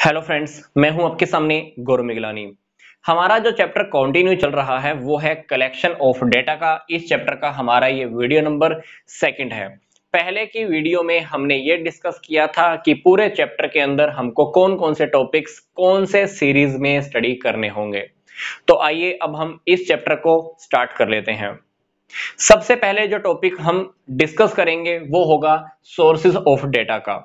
hello friends मैं हूं आपके सामने गौरव मिगलानी हमारा जो चैप्टर कंटिन्यू चल रहा है वो है कलेक्शन ऑफ डेटा का इस चैप्टर का हमारा ये वीडियो नंबर सेकंड है पहले की वीडियो में हमने ये डिस्कस किया था कि पूरे चैप्टर के अंदर हमको कौन कौन से टॉपिक्स कौन से सीरीज में स्टडी करने होंगे तो आइए अब हम इस चैप्टर को स्टार्ट कर लेते हैं सबसे पहले जो टॉपिक हम डिस्कस करेंगे वो होगा सोर्सेज ऑफ डेटा का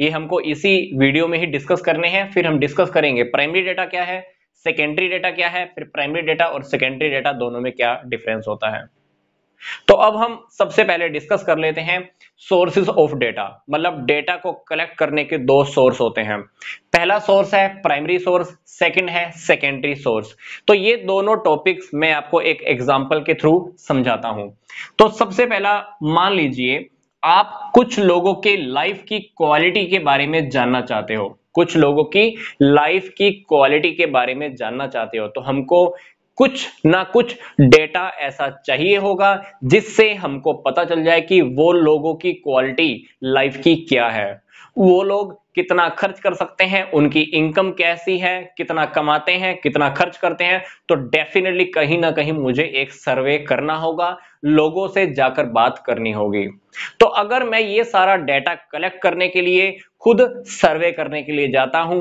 ये हमको इसी वीडियो में ही डिस्कस करने हैं फिर हम डिस्कस करेंगे प्राइमरी डेटा क्या है सेकेंडरी डेटा क्या है फिर प्राइमरी डेटा और सेकेंडरी डेटा दोनों में क्या डिफरेंस होता है तो अब हम सबसे पहले डिस्कस कर लेते हैं सोर्सेज ऑफ डेटा मतलब डेटा को कलेक्ट करने के दो सोर्स होते हैं पहला सोर्स है प्राइमरी सोर्स सेकंड है सेकेंडरी सोर्स तो ये दोनों टॉपिक्स मैं आपको एक एग्जांपल के थ्रू समझाता हूं तो सबसे पहला मान लीजिए आप कुछ लोगों के लाइफ की क्वालिटी के बारे में जानना चाहते हो कुछ लोगों की लाइफ की क्वालिटी के बारे में जानना चाहते हो तो हमको कुछ ना कुछ डेटा ऐसा चाहिए होगा जिससे हमको पता चल जाए कि वो लोगों की क्वालिटी लाइफ की क्या है वो लोग कितना खर्च कर सकते हैं उनकी इनकम कैसी है कितना कमाते हैं कितना खर्च करते हैं तो डेफिनेटली कहीं ना कहीं मुझे एक सर्वे करना होगा लोगों से जाकर बात करनी होगी तो अगर मैं ये सारा डेटा कलेक्ट करने के लिए खुद सर्वे करने के लिए जाता हूं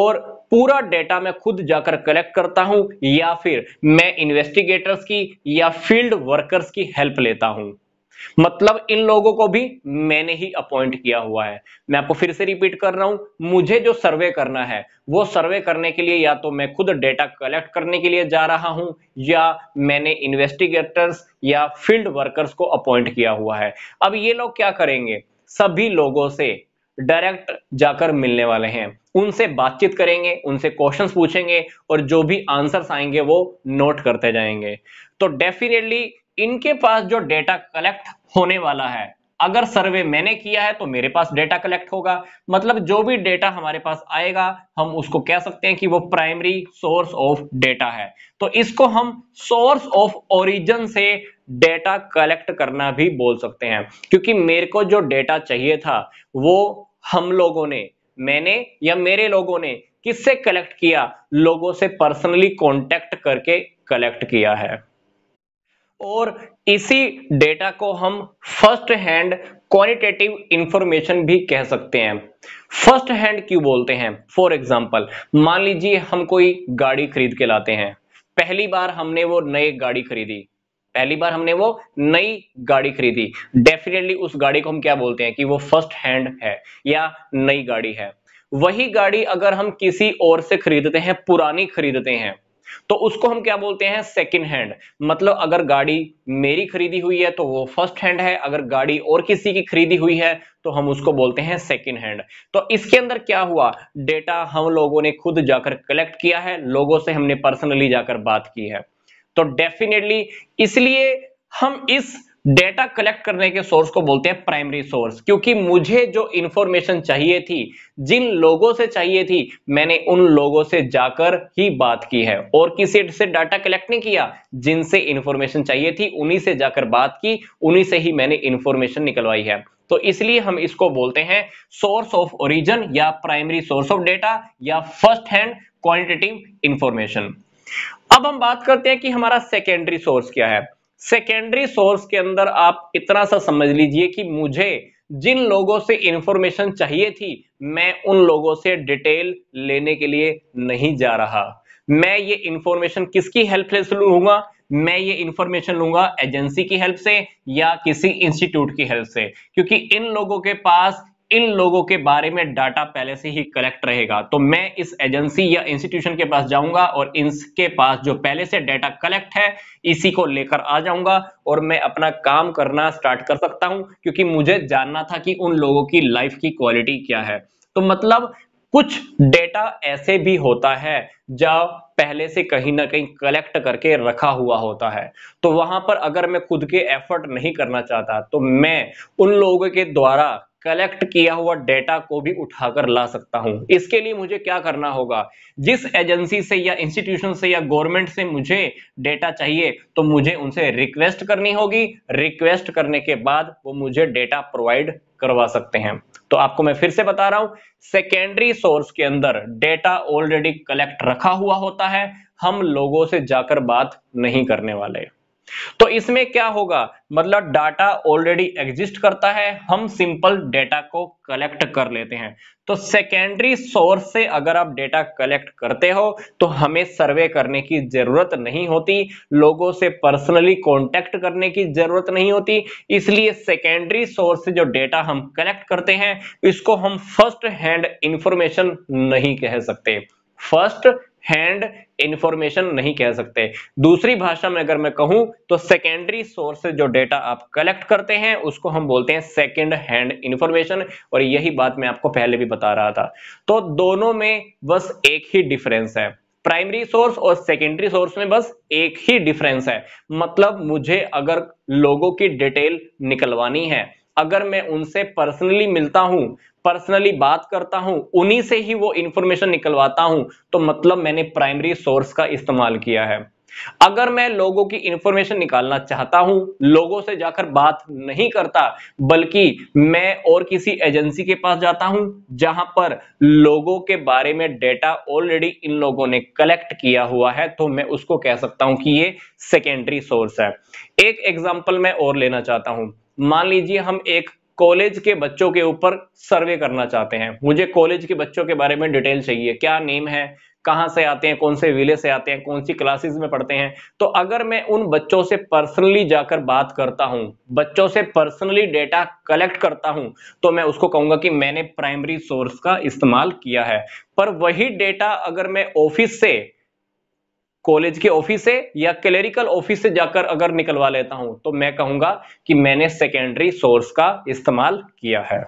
और पूरा डेटा मैं खुद जाकर कलेक्ट करता हूं या फिर मैं इन्वेस्टिगेटर्स की या फील्ड वर्कर्स की हेल्प लेता हूं मतलब इन लोगों को भी मैंने ही अपॉइंट किया हुआ है मैं आपको फिर से रिपीट कर रहा हूं मुझे जो सर्वे करना है वो सर्वे करने के लिए या तो मैं खुद डेटा कलेक्ट करने के लिए जा रहा हूं या मैंने इन्वेस्टिगेटर्स या फील्ड वर्कर्स को अपॉइंट किया हुआ है अब ये लोग क्या करेंगे सभी लोगों से डायरेक्ट जाकर मिलने वाले हैं उनसे बातचीत करेंगे उनसे क्वेश्चंस पूछेंगे और जो भी आंसर्स आएंगे वो नोट करते जाएंगे तो डेफिनेटली इनके पास जो डेटा कलेक्ट होने वाला है अगर सर्वे मैंने किया है तो मेरे पास डेटा कलेक्ट होगा मतलब जो भी डेटा हमारे पास आएगा हम उसको कह सकते हैं कि वो प्राइमरी सोर्स ऑफ डेटा है तो इसको हम सोर्स ऑफ ओरिजिन से डेटा कलेक्ट करना भी बोल सकते हैं क्योंकि मेरे को जो डेटा चाहिए था वो हम लोगों ने मैंने या मेरे लोगों ने किससे कलेक्ट किया लोगों से पर्सनली कॉन्टेक्ट करके कलेक्ट किया है और इसी डेटा को हम फर्स्ट हैंड क्वालिटेटिव इंफॉर्मेशन भी कह सकते हैं फर्स्ट हैंड क्यों बोलते हैं फॉर एग्जाम्पल मान लीजिए हम कोई गाड़ी खरीद के लाते हैं पहली बार हमने वो नई गाड़ी खरीदी पहली बार हमने वो नई गाड़ी खरीदी डेफिनेटली उस गाड़ी को हम क्या बोलते हैं कि वो फर्स्ट हैंड है या नई गाड़ी है वही गाड़ी अगर हम किसी और से खरीदते हैं पुरानी खरीदते हैं तो उसको हम क्या बोलते हैं सेकेंड हैंड मतलब अगर गाड़ी मेरी खरीदी हुई है तो वो फर्स्ट हैंड है अगर गाड़ी और किसी की खरीदी हुई है तो हम उसको बोलते हैं सेकेंड हैंड तो इसके अंदर क्या हुआ डेटा हम लोगों ने खुद जाकर कलेक्ट किया है लोगों से हमने पर्सनली जाकर बात की है तो डेफिनेटली इसलिए हम इस डेटा कलेक्ट करने के सोर्स को बोलते हैं प्राइमरी सोर्स क्योंकि मुझे जो इंफॉर्मेशन चाहिए थी जिन लोगों से चाहिए थी मैंने उन लोगों से जाकर ही बात की है और किसी से डाटा कलेक्ट नहीं किया जिनसे इंफॉर्मेशन चाहिए थी उन्हीं से जाकर बात की उन्हीं से ही मैंने इंफॉर्मेशन निकलवाई है तो इसलिए हम इसको बोलते हैं सोर्स ऑफ ओरिजन या प्राइमरी सोर्स ऑफ डेटा या फर्स्ट हैंड क्वान्टिटिव इंफॉर्मेशन अब हम बात करते हैं कि हमारा सेकेंडरी सोर्स क्या है सेकेंडरी सोर्स के अंदर आप इतना सा समझ लीजिए कि मुझे जिन लोगों से इंफॉर्मेशन चाहिए थी मैं उन लोगों से डिटेल लेने के लिए नहीं जा रहा मैं ये इंफॉर्मेशन किसकी हेल्प से लूंगा मैं ये इंफॉर्मेशन लूंगा एजेंसी की हेल्प से या किसी इंस्टीट्यूट की हेल्प से क्योंकि इन लोगों के पास इन लोगों के बारे में डाटा पहले से ही कलेक्ट रहेगा तो मैं इस एजेंसी या इंस्टीट्यूशन के पास जाऊंगा और इनके पास जो पहले से डाटा कलेक्ट है इसी को लेकर आ जाऊंगा और मैं अपना काम करना स्टार्ट कर सकता हूं क्योंकि मुझे जानना था कि उन लोगों की लाइफ की क्वालिटी क्या है तो मतलब कुछ डेटा ऐसे भी होता है जब पहले से कहीं ना कहीं कलेक्ट करके रखा हुआ होता है तो वहां पर अगर मैं खुद के एफर्ट नहीं करना चाहता तो मैं उन लोगों के द्वारा कलेक्ट किया हुआ डेटा को भी उठाकर ला सकता हूं इसके लिए मुझे क्या करना होगा जिस एजेंसी से या इंस्टीट्यूशन से या गवर्नमेंट से मुझे डेटा चाहिए तो मुझे उनसे रिक्वेस्ट करनी होगी रिक्वेस्ट करने के बाद वो मुझे डेटा प्रोवाइड करवा सकते हैं तो आपको मैं फिर से बता रहा हूं सेकेंडरी सोर्स के अंदर डेटा ऑलरेडी कलेक्ट रखा हुआ होता है हम लोगों से जाकर बात नहीं करने वाले तो इसमें क्या होगा मतलब डाटा ऑलरेडी एग्जिस्ट करता है हम सिंपल डेटा को कलेक्ट कर लेते हैं तो सेकेंडरी सोर्स से अगर आप डेटा कलेक्ट करते हो तो हमें सर्वे करने की जरूरत नहीं होती लोगों से पर्सनली कांटेक्ट करने की जरूरत नहीं होती इसलिए सेकेंडरी सोर्स से जो डेटा हम कलेक्ट करते हैं इसको हम फर्स्ट हैंड इंफॉर्मेशन नहीं कह सकते फर्स्ट हैंड इंफॉर्मेशन नहीं कह सकते दूसरी भाषा में अगर मैं कहूं तो सेकेंडरी सोर्स से जो डेटा आप कलेक्ट करते हैं उसको हम बोलते हैं सेकेंड हैंड इंफॉर्मेशन और यही बात मैं आपको पहले भी बता रहा था तो दोनों में बस एक ही डिफरेंस है प्राइमरी सोर्स और सेकेंडरी सोर्स में बस एक ही डिफरेंस है मतलब मुझे अगर लोगों की डिटेल निकलवानी है अगर मैं उनसे पर्सनली मिलता हूं पर्सनली बात करता हूं उन्हीं से ही वो इंफॉर्मेशन निकलवाता हूं तो मतलब मैंने प्राइमरी सोर्स का इस्तेमाल किया है अगर मैं लोगों की इंफॉर्मेशन निकालना चाहता हूं लोगों से जाकर बात नहीं करता बल्कि मैं और किसी एजेंसी के पास जाता हूं जहां पर लोगों के बारे में डेटा ऑलरेडी इन लोगों ने कलेक्ट किया हुआ है तो मैं उसको कह सकता हूं कि ये सेकेंडरी सोर्स है एक एग्जाम्पल मैं और लेना चाहता हूं मान लीजिए हम एक कॉलेज के बच्चों के ऊपर सर्वे करना चाहते हैं मुझे कॉलेज के बच्चों के बारे में डिटेल चाहिए क्या नेम है कहाँ से आते हैं कौन से विलेज से आते हैं कौन सी क्लासेस में पढ़ते हैं तो अगर मैं उन बच्चों से पर्सनली जाकर बात करता हूँ बच्चों से पर्सनली डेटा कलेक्ट करता हूँ तो मैं उसको कहूँगा कि मैंने प्राइमरी सोर्स का इस्तेमाल किया है पर वही डेटा अगर मैं ऑफिस से कॉलेज के ऑफिस से या क्लेरिकल ऑफिस से जाकर अगर निकलवा लेता हूं तो मैं कहूंगा कि मैंने सेकेंडरी सोर्स का इस्तेमाल किया है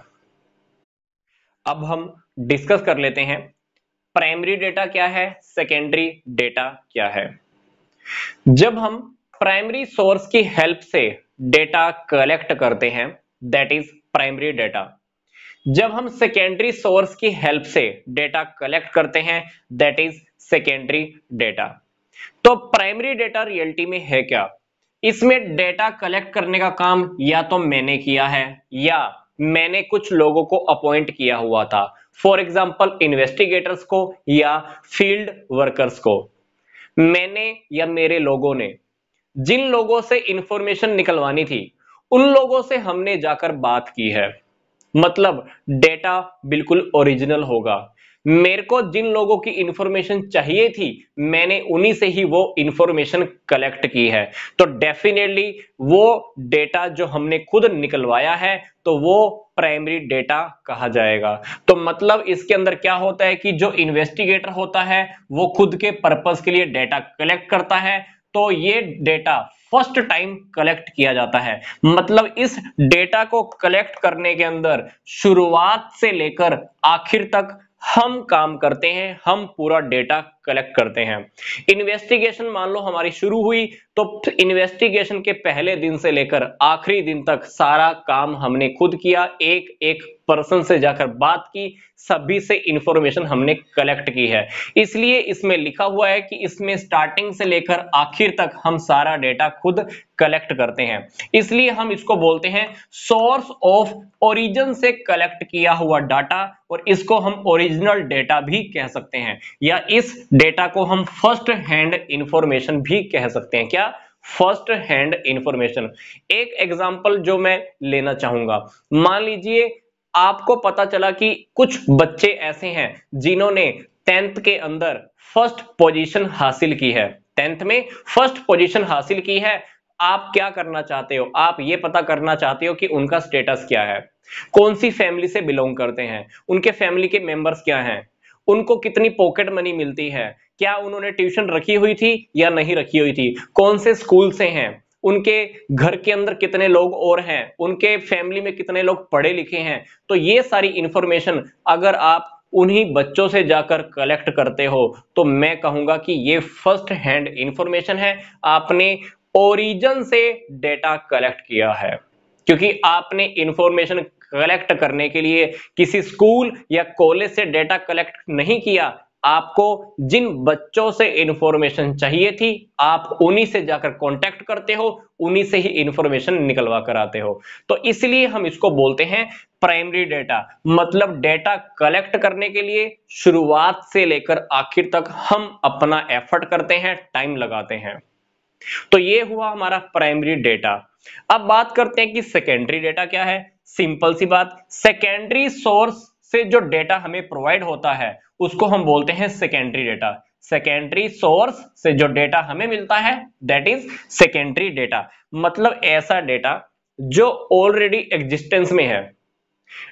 अब हम डिस्कस कर लेते हैं प्राइमरी डेटा क्या है सेकेंडरी डेटा क्या है जब हम प्राइमरी सोर्स की हेल्प से डेटा कलेक्ट करते हैं दैट इज प्राइमरी डेटा जब हम सेकेंडरी सोर्स की हेल्प से डेटा कलेक्ट करते हैं दैट इज सेकेंडरी डेटा तो प्राइमरी डेटा रियलिटी में है क्या इसमें डेटा कलेक्ट करने का काम या तो मैंने किया है या मैंने कुछ लोगों को अपॉइंट किया हुआ था फॉर एग्जाम्पल इन्वेस्टिगेटर्स को या फील्ड वर्कर्स को मैंने या मेरे लोगों ने जिन लोगों से इंफॉर्मेशन निकलवानी थी उन लोगों से हमने जाकर बात की है मतलब डेटा बिल्कुल ओरिजिनल होगा मेरे को जिन लोगों की इंफॉर्मेशन चाहिए थी मैंने उन्हीं से ही वो इंफॉर्मेशन कलेक्ट की है तो डेफिनेटली वो डेटा जो हमने खुद निकलवाया है तो वो प्राइमरी डेटा कहा जाएगा तो मतलब इसके अंदर क्या होता है कि जो इन्वेस्टिगेटर होता है वो खुद के पर्पज के लिए डेटा कलेक्ट करता है तो ये डेटा फर्स्ट टाइम कलेक्ट किया जाता है मतलब इस डेटा को कलेक्ट करने के अंदर शुरुआत से लेकर आखिर तक हम काम करते हैं हम पूरा डेटा कलेक्ट करते हैं इन्वेस्टिगेशन मान लो हमारी शुरू हुई तो इन्वेस्टिगेशन के पहले दिन से लेकर आखिरी दिन तक सारा काम हमने खुद किया एक एक पर्सन से जाकर बात की सभी से इंफॉर्मेशन हमने कलेक्ट की है इसलिए इसमें लिखा हुआ है कि इसमें स्टार्टिंग से लेकर आखिर तक हम सारा डेटा खुद कलेक्ट करते हैं इसलिए हम इसको बोलते हैं सोर्स ऑफ ओरिजिन से कलेक्ट किया हुआ डाटा और इसको हम ओरिजिनल डेटा भी कह सकते हैं या इस डेटा को हम फर्स्ट हैंड इंफॉर्मेशन भी कह सकते हैं क्या फर्स्ट हैंड इंफॉर्मेशन एक एग्जाम्पल जो मैं लेना चाहूंगा मान लीजिए आपको पता चला कि कुछ बच्चे ऐसे हैं जिन्होंने टेंथ के अंदर फर्स्ट पोजीशन हासिल की है टेंथ में फर्स्ट पोजीशन हासिल की है आप क्या करना चाहते हो आप ये पता करना चाहते हो कि उनका स्टेटस क्या है कौन सी फैमिली से बिलोंग करते हैं उनके फैमिली के मेंबर्स क्या हैं उनको कितनी पॉकेट मनी मिलती है क्या उन्होंने ट्यूशन रखी हुई थी या नहीं रखी हुई थी कौन से स्कूल से हैं उनके घर के अंदर कितने लोग और हैं उनके फैमिली में कितने लोग पढ़े लिखे हैं तो ये सारी इंफॉर्मेशन अगर आप उन्हीं बच्चों से जाकर कलेक्ट करते हो तो मैं कहूंगा कि ये फर्स्ट हैंड इंफॉर्मेशन है आपने ओरिजिन से डेटा कलेक्ट किया है क्योंकि आपने इंफॉर्मेशन कलेक्ट करने के लिए किसी स्कूल या कॉलेज से डेटा कलेक्ट नहीं किया आपको जिन बच्चों से इंफॉर्मेशन चाहिए थी आप उन्हीं से जाकर कांटेक्ट करते हो उन्हीं से ही इंफॉर्मेशन निकलवा कर आते हो तो इसलिए हम इसको बोलते हैं प्राइमरी डेटा मतलब डेटा कलेक्ट करने के लिए शुरुआत से लेकर आखिर तक हम अपना एफर्ट करते हैं टाइम लगाते हैं तो ये हुआ हमारा प्राइमरी डेटा अब बात करते हैं कि सेकेंडरी डेटा क्या है सिंपल सी बात सेकेंडरी सोर्स से जो डेटा हमें प्रोवाइड होता है उसको हम बोलते हैं सेकेंडरी डेटा सेकेंडरी सोर्स से जो डेटा हमें मिलता है दैट इज सेकेंडरी डेटा मतलब ऐसा डेटा जो ऑलरेडी एग्जिस्टेंस में है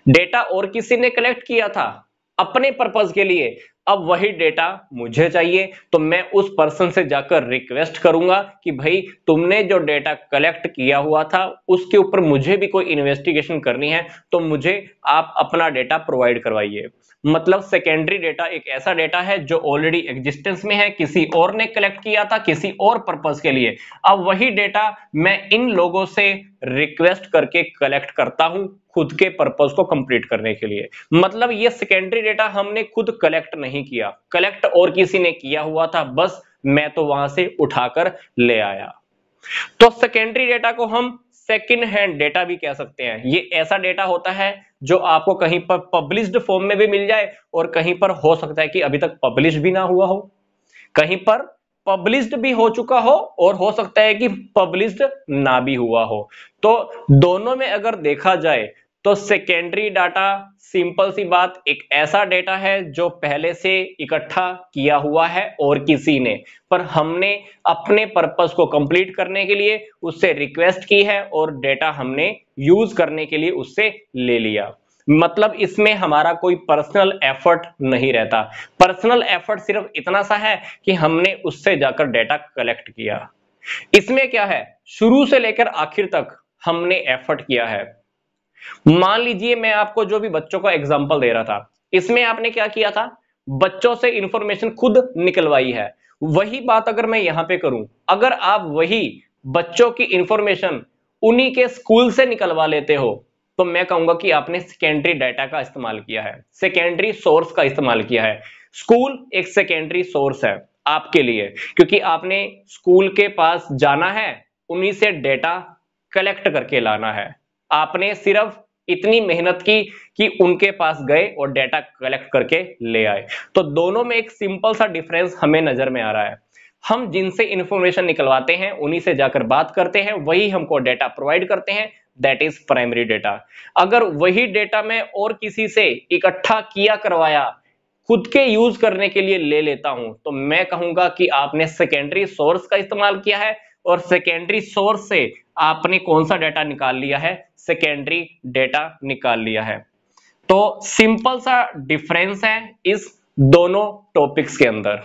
डेटा और किसी ने कलेक्ट किया था अपने पर्पज के लिए अब वही डेटा मुझे चाहिए तो मैं उस पर्सन से जाकर रिक्वेस्ट करूंगा कि भाई तुमने जो डेटा कलेक्ट किया हुआ था उसके ऊपर मुझे भी कोई इन्वेस्टिगेशन करनी है तो मुझे आप अपना डेटा प्रोवाइड करवाइए मतलब सेकेंडरी डेटा एक ऐसा डेटा है जो ऑलरेडी एग्जिस्टेंस में है किसी और ने कलेक्ट किया था किसी और पर्पज के लिए अब वही डेटा मैं इन लोगों से रिक्वेस्ट करके कलेक्ट करता हूं खुद के पर्पज को कंप्लीट करने के लिए मतलब ये सेकेंडरी डेटा हमने खुद कलेक्ट नहीं किया कलेक्ट और किसी ने किया हुआ था बस मैं तो वहां से उठाकर ले आया तो सेकेंडरी डेटा को हम सेकेंड हैंड डेटा भी कह सकते हैं ये ऐसा डेटा होता है जो आपको कहीं पर पब्लिश्ड फॉर्म में भी मिल जाए और कहीं पर हो सकता है कि अभी तक पब्लिश भी ना हुआ हो कहीं पर पब्लिश्ड भी हो चुका हो और हो सकता है कि पब्लिश्ड ना भी हुआ हो तो दोनों में अगर देखा जाए तो सेकेंडरी डाटा सिंपल सी बात एक ऐसा डाटा है जो पहले से इकट्ठा किया हुआ है और किसी ने पर हमने अपने पर्पस को कंप्लीट करने के लिए उससे रिक्वेस्ट की है और डेटा हमने यूज करने के लिए उससे ले लिया मतलब इसमें हमारा कोई पर्सनल एफर्ट नहीं रहता पर्सनल एफर्ट सिर्फ इतना सा है कि हमने उससे जाकर डेटा कलेक्ट किया इसमें क्या है शुरू से लेकर आखिर तक हमने एफर्ट किया है मान लीजिए मैं आपको जो भी बच्चों का एग्जाम्पल दे रहा था इसमें आपने क्या किया था बच्चों से इंफॉर्मेशन खुद निकलवाई है वही बात अगर मैं यहां पे करूं अगर आप वही बच्चों की इंफॉर्मेशन उन्हीं के स्कूल से निकलवा लेते हो तो मैं कहूंगा कि आपने सेकेंडरी डाटा का इस्तेमाल किया है सेकेंडरी सोर्स का इस्तेमाल किया है स्कूल एक सेकेंडरी सोर्स है आपके लिए क्योंकि आपने स्कूल के पास जाना है उन्हीं से डेटा कलेक्ट करके लाना है आपने सिर्फ इतनी मेहनत की कि उनके पास गए और डेटा कलेक्ट करके ले आए तो दोनों में एक सिंपल सा डिफरेंस हमें नजर में आ रहा है हम जिनसे इंफॉर्मेशन निकलवाते हैं उन्हीं से जाकर बात करते हैं वही हमको डेटा प्रोवाइड करते हैं दैट इज प्राइमरी डेटा अगर वही डेटा में और किसी से इकट्ठा किया करवाया खुद के यूज करने के लिए ले लेता हूं तो मैं कहूंगा कि आपने सेकेंडरी सोर्स का इस्तेमाल किया है और सेकेंडरी सोर्स से आपने कौन सा डेटा निकाल लिया है सेकेंडरी डेटा निकाल लिया है तो सिंपल सा डिफरेंस है इस दोनों टॉपिक्स के अंदर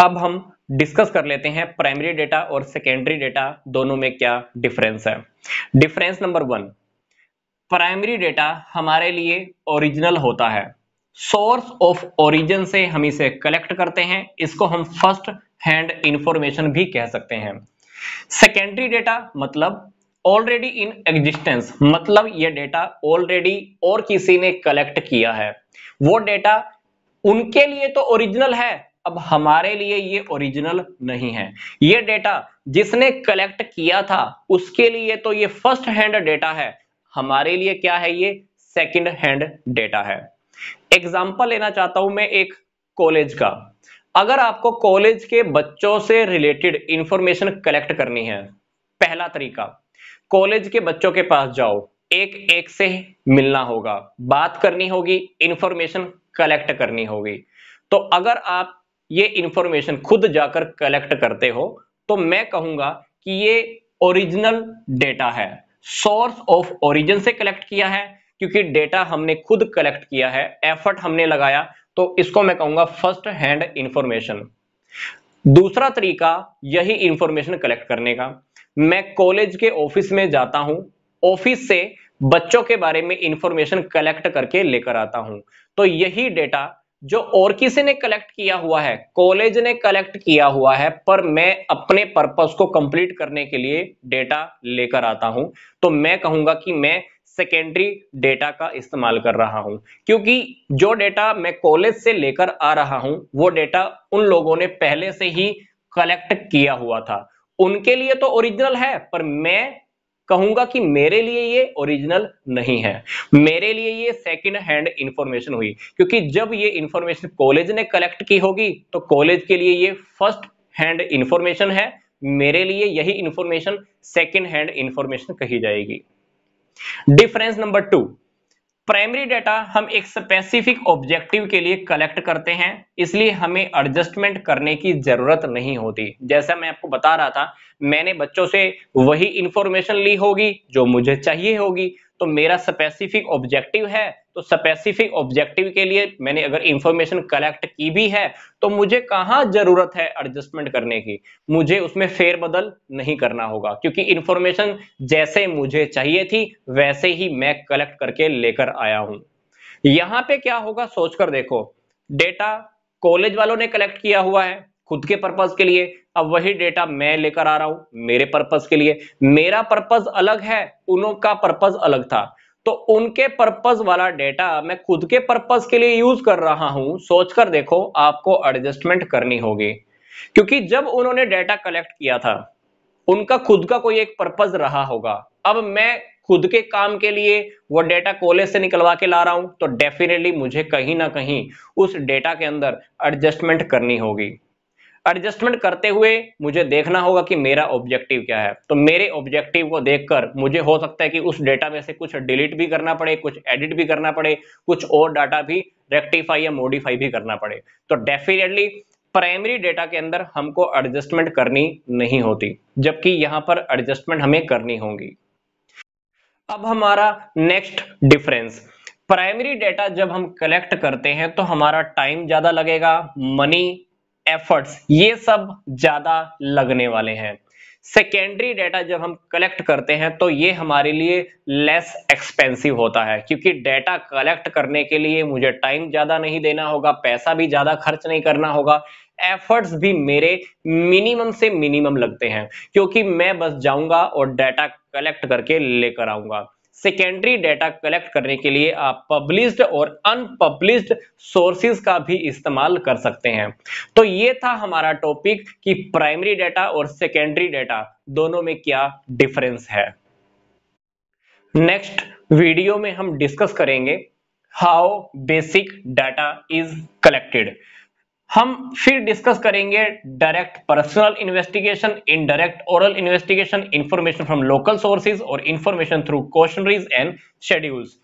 अब हम डिस्कस कर लेते हैं प्राइमरी डेटा और सेकेंडरी डेटा दोनों में क्या डिफरेंस है difference number one primary data हमारे लिए ओरिजिनल होता है सोर्स ऑफ ओरिजिन से हम इसे कलेक्ट करते हैं इसको हम फर्स्ट हैंड इंफॉर्मेशन भी कह सकते हैं सेकेंडरी डेटा मतलब ऑलरेडी इन एग्जिस्टेंस मतलब यह डेटा ऑलरेडी और किसी ने कलेक्ट किया है वो डेटा उनके लिए तो ओरिजिनल है अब हमारे लिए ये ओरिजिनल नहीं है ये डेटा जिसने कलेक्ट किया था उसके लिए तो ये फर्स्ट हैंड डेटा है हमारे लिए क्या है ये सेकंड हैंड डेटा है एग्जाम्पल लेना चाहता हूं मैं एक कॉलेज का अगर आपको कॉलेज के बच्चों से रिलेटेड इंफॉर्मेशन कलेक्ट करनी है पहला तरीका कॉलेज के बच्चों के पास जाओ एक एक से मिलना होगा बात करनी होगी इंफॉर्मेशन कलेक्ट करनी होगी तो अगर आप ये इंफॉर्मेशन खुद जाकर कलेक्ट करते हो तो मैं कहूंगा कि ये ओरिजिनल डेटा है सोर्स ऑफ ओरिजिन से कलेक्ट किया है क्योंकि डेटा हमने खुद कलेक्ट किया है एफर्ट हमने लगाया तो इसको मैं कहूंगा फर्स्ट हैंड इंफॉर्मेशन दूसरा तरीका यही इंफॉर्मेशन कलेक्ट करने का मैं कॉलेज के ऑफिस में जाता हूं ऑफिस से बच्चों के बारे में इंफॉर्मेशन कलेक्ट करके लेकर आता हूं तो यही डेटा जो और किसी ने कलेक्ट किया हुआ है कॉलेज ने कलेक्ट किया हुआ है पर मैं अपने पर्पस को कंप्लीट करने के लिए डेटा लेकर आता हूं तो मैं कहूंगा कि मैं सेकेंडरी डेटा का इस्तेमाल कर रहा हूं क्योंकि जो डेटा मैं कॉलेज से लेकर आ रहा हूं वो डेटा उन लोगों ने पहले से ही कलेक्ट किया हुआ था उनके लिए तो ओरिजिनल है पर मैं कहूंगा कि मेरे लिए ये ओरिजिनल नहीं है मेरे लिए ये सेकंड हैंड इंफॉर्मेशन हुई क्योंकि जब ये इंफॉर्मेशन कॉलेज ने कलेक्ट की होगी तो कॉलेज के लिए ये फर्स्ट हैंड इंफॉर्मेशन है मेरे लिए यही इंफॉर्मेशन सेकंड हैंड इंफॉर्मेशन कही जाएगी difference number two primary data हम एक स्पेसिफिक ऑब्जेक्टिव के लिए कलेक्ट करते हैं इसलिए हमें एडजस्टमेंट करने की जरूरत नहीं होती जैसा मैं आपको बता रहा था मैंने बच्चों से वही इंफॉर्मेशन ली होगी जो मुझे चाहिए होगी तो मेरा स्पेसिफिक ऑब्जेक्टिव है तो स्पेसिफिक ऑब्जेक्टिव के लिए मैंने अगर इंफॉर्मेशन कलेक्ट की भी है तो मुझे कहां जरूरत है एडजस्टमेंट करने की मुझे उसमें फेरबदल नहीं करना होगा क्योंकि इंफॉर्मेशन जैसे मुझे चाहिए थी वैसे ही मैं कलेक्ट करके लेकर आया हूं यहां पे क्या होगा सोचकर देखो डेटा कॉलेज वालों ने कलेक्ट किया हुआ है खुद के पर्पज के लिए अब वही डेटा मैं लेकर आ रहा हूं मेरे पर्पज के लिए मेरा पर्पज अलग है उनका पर्पज अलग था तो उनके पर्पज वाला डेटा मैं खुद के पर्पज के लिए यूज कर रहा हूं सोचकर देखो आपको एडजस्टमेंट करनी होगी क्योंकि जब उन्होंने डेटा कलेक्ट किया था उनका खुद का कोई एक पर्पज रहा होगा अब मैं खुद के काम के लिए वो डेटा कॉलेज से निकलवा के ला रहा हूं तो डेफिनेटली मुझे कहीं ना कहीं उस डेटा के अंदर एडजस्टमेंट करनी होगी एडजस्टमेंट करते हुए मुझे देखना होगा कि मेरा ऑब्जेक्टिव क्या है तो मेरे ऑब्जेक्टिव को देखकर मुझे हो सकता है कि उस डेटा में से कुछ डिलीट भी करना पड़े कुछ एडिट भी करना पड़े कुछ और डाटा भी रेक्टिफाई या मॉडिफाई भी करना पड़े तो डेफिनेटली प्राइमरी डेटा के अंदर हमको एडजस्टमेंट करनी नहीं होती जबकि यहां पर एडजस्टमेंट हमें करनी होगी अब हमारा नेक्स्ट डिफरेंस प्राइमरी डेटा जब हम कलेक्ट करते हैं तो हमारा टाइम ज्यादा लगेगा मनी एफर्ट्स ये सब ज्यादा लगने वाले हैं सेकेंडरी डेटा जब हम कलेक्ट करते हैं तो ये हमारे लिए लेस एक्सपेंसिव होता है क्योंकि डेटा कलेक्ट करने के लिए मुझे टाइम ज्यादा नहीं देना होगा पैसा भी ज्यादा खर्च नहीं करना होगा एफर्ट्स भी मेरे मिनिमम से मिनिमम लगते हैं क्योंकि मैं बस जाऊंगा और डेटा कलेक्ट करके लेकर आऊंगा सेकेंडरी डेटा कलेक्ट करने के लिए आप पब्लिश्ड और अनपब्लिश्ड सोर्सेज का भी इस्तेमाल कर सकते हैं तो ये था हमारा टॉपिक कि प्राइमरी डेटा और सेकेंडरी डेटा दोनों में क्या डिफरेंस है नेक्स्ट वीडियो में हम डिस्कस करेंगे how basic data is collected हम फिर डिस्कस करेंगे direct personal investigation indirect oral investigation information from local sources और information through questionnaires and schedules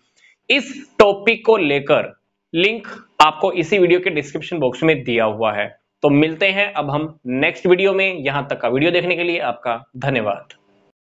इस टॉपिक को लेकर लिंक आपको इसी वीडियो के डिस्क्रिप्शन बॉक्स में दिया हुआ है तो मिलते हैं अब हम नेक्स्ट वीडियो में यहां तक का वीडियो देखने के लिए आपका धन्यवाद